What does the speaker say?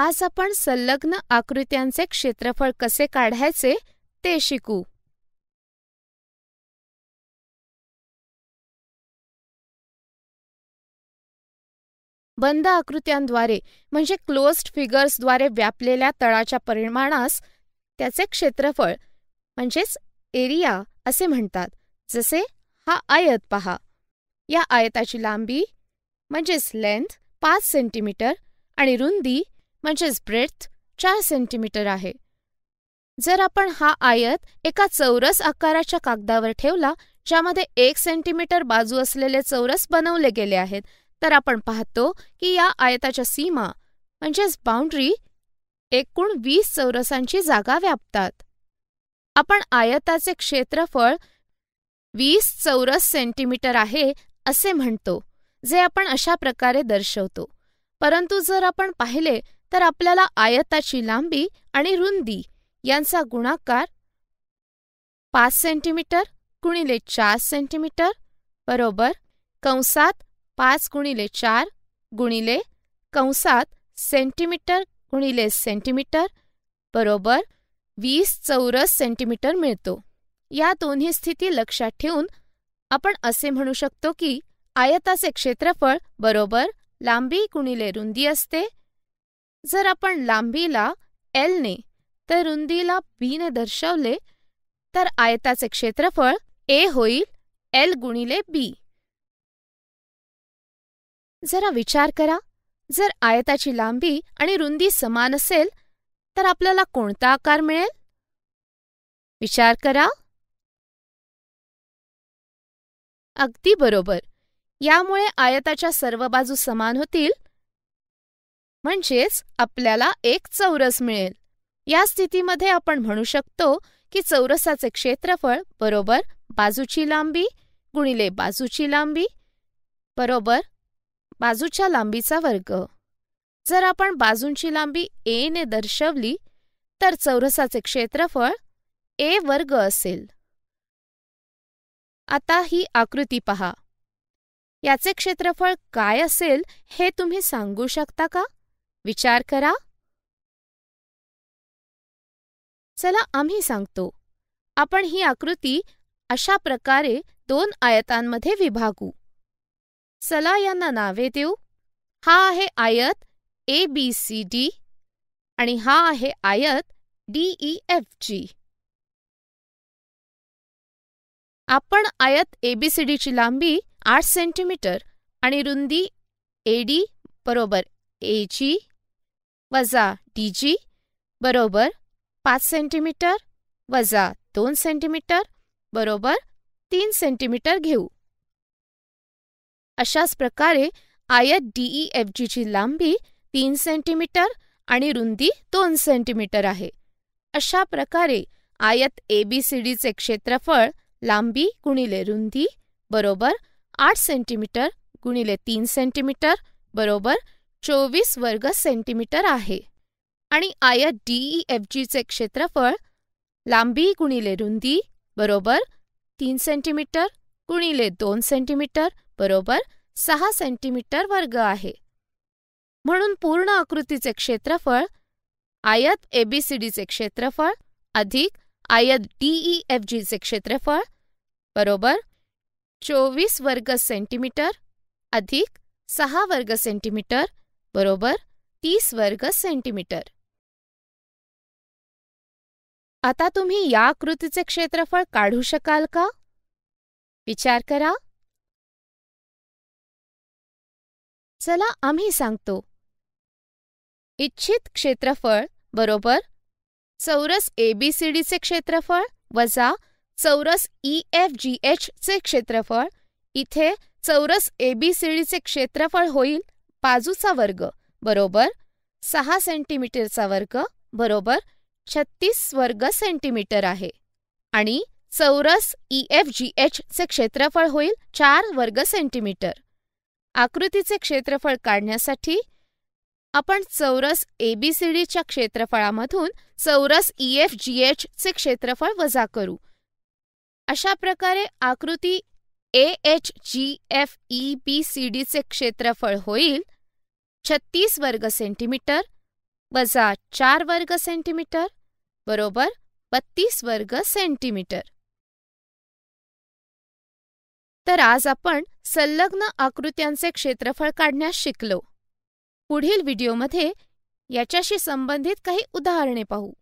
आज आपण संलग्न आकृत्यांचे क्षेत्रफळ कसे काढायचे ते शिकू बंद आकृत्यांद्वारे म्हणजे क्लोज्ड फिगर्सद्वारे व्यापलेल्या तळाच्या परिमाणास त्याचे क्षेत्रफळ म्हणजेच एरिया असे म्हणतात जसे हा आयत पहा या आयताची लांबी म्हणजेच लेंथ पाच सेंटीमीटर आणि रुंदी म्हणजेच ब्रेथ चार सेंटीमीटर आहे जर आपण हा आयत एका चौरस आकाराच्या कागदावर ठेवला ज्यामध्ये एक सेंटीमीटर बाजू असलेले चौरस बनवले गेले आहेत तर आपण पाहतो की या आयताच्या सीमा म्हणजेच बाउंड्री एकूण वीस चौरसांची जागा व्यापतात आपण आयताचे क्षेत्रफळ वीस चौरस सेंटीमीटर आहे असे म्हणतो जे आपण अशा प्रकारे दर्शवतो परंतु जर आपण पाहिले तर आपल्याला आयताची लांबी आणि रुंदी यांचा गुणाकार पाच सेंटीमीटर गुणिले चार सेंटीमीटर बरोबर कंसात पाच गुणिले चार गुणिले कंसात सेंटीमीटर गुणिले सेंटीमीटर बरोबर वीस चौरस सेंटीमीटर मिळतो या दोन्ही स्थिती लक्षात ठेवून आपण असे म्हणू शकतो की आयताचे क्षेत्रफळ बरोबर लांबी गुणिले रुंदी असते जर आपण लांबीला ने, तर रुंदीला ने दर्शवले तर आयताचे क्षेत्रफळ ए होईल एल गुणिले बी जरा विचार करा जर आयताची लांबी आणि रुंदी समान असेल तर आपल्याला कोणता आकार मिळेल विचार करा अगदी बरोबर यामुळे आयताच्या सर्व बाजू समान होतील म्हणजेच आपल्याला एक चौरस मिळेल या स्थितीमध्ये आपण म्हणू शकतो की चौरसाचे क्षेत्रफळ बरोबर बाजूची लांबी गुणिले बाजूची लांबी बरोबर बाजूच्या लांबीचा वर्ग जर आपण बाजूंची लांबी ए ने दर्शवली तर चौरसाचे क्षेत्रफळ ए वर्ग असेल आता ही आकृती पहा याचे क्षेत्रफळ काय असेल हे तुम्ही सांगू शकता का विचार करा चला आम्ही सांगतो आपण ही आकृती अशा प्रकारे दोन आयतांमध्ये विभागू चला यांना नावे देऊ हा आहे आयत ए बी सी डी आणि हा आहे आयत डीई एफ जी आपण आयत एबीसीडीची लांबी आठ सेंटीमीटर आणि रुंदी एडी बरोबर एजी वजा डी जी बरोबर पाच सेंटीमीटर वजा दोन सेंटीमीटर बरोबर तीन सेंटीमीटर घेऊ अशाच प्रकारे आयत डीई एफ जीची लांबी तीन सेंटीमीटर आणि रुंदी दोन सेंटीमीटर आहे अशा प्रकारे आयत ए बी सी डीचे क्षेत्रफळ लांबी गुणिले रुंदी बरोबर आठ सेंटीमीटर गुणिले तीन सेंटीमीटर बरोबर चोवीस वर्ग सेंटीमीटर आहे आणि आयत डीई एफ जीचे क्षेत्रफळ लांबी गुणिले रुंदी बरोबर तीन सेंटीमीटर गुणिले दोन सेंटीमीटर बरोबर सहा सेंटीमीटर वर्ग आहे म्हणून पूर्ण आकृतीचे क्षेत्रफळ आयत एबीसीडीचे क्षेत्रफळ अधिक आयत डीई एफ जीचे क्षेत्रफळ बरोबर चोवीस वर्ग सेंटीमीटर अधिक सहा वर्ग सेंटीमीटर बरोबर तीस वर्ग सेंटीमीटर आता तुम्ही या कृतीचे क्षेत्रफळ काढू शकाल का विचार करा चला आम्ही सांगतो इच्छित क्षेत्रफळ बरोबर चौरस एबीसीडीचे क्षेत्रफळ वजा चौरस ई एफ जी एच चे क्षेत्रफळ इथे चौरस एबीसीडीचे क्षेत्रफळ होईल बाजूचा वर्ग बरोबर सहा सेंटीमीटरचा वर्ग बरोबर छत्तीस वर्ग सेंटीमीटर आहे आणि चौरस ई एफ जी एचचे क्षेत्रफळ होईल चार वर्ग सेंटीमीटर आकृतीचे क्षेत्रफळ काढण्यासाठी आपण चौरस एबीसीडीच्या क्षेत्रफळामधून चौरस ई एफ जी एचचे क्षेत्रफळ वजा करू अशा प्रकारे आकृती A H G F E B C डीचे क्षेत्रफळ होईल छत्तीस वर्ग सेंटीमीटर वजा चार वर्ग सेंटीमीटर बरोबर बत्तीस वर्ग सेंटीमीटर तर आज आपण संलग्न आकृत्यांचे क्षेत्रफळ काढण्यास शिकलो पुढील व्हिडिओमध्ये याच्याशी संबंधित काही उदाहरणे पाहू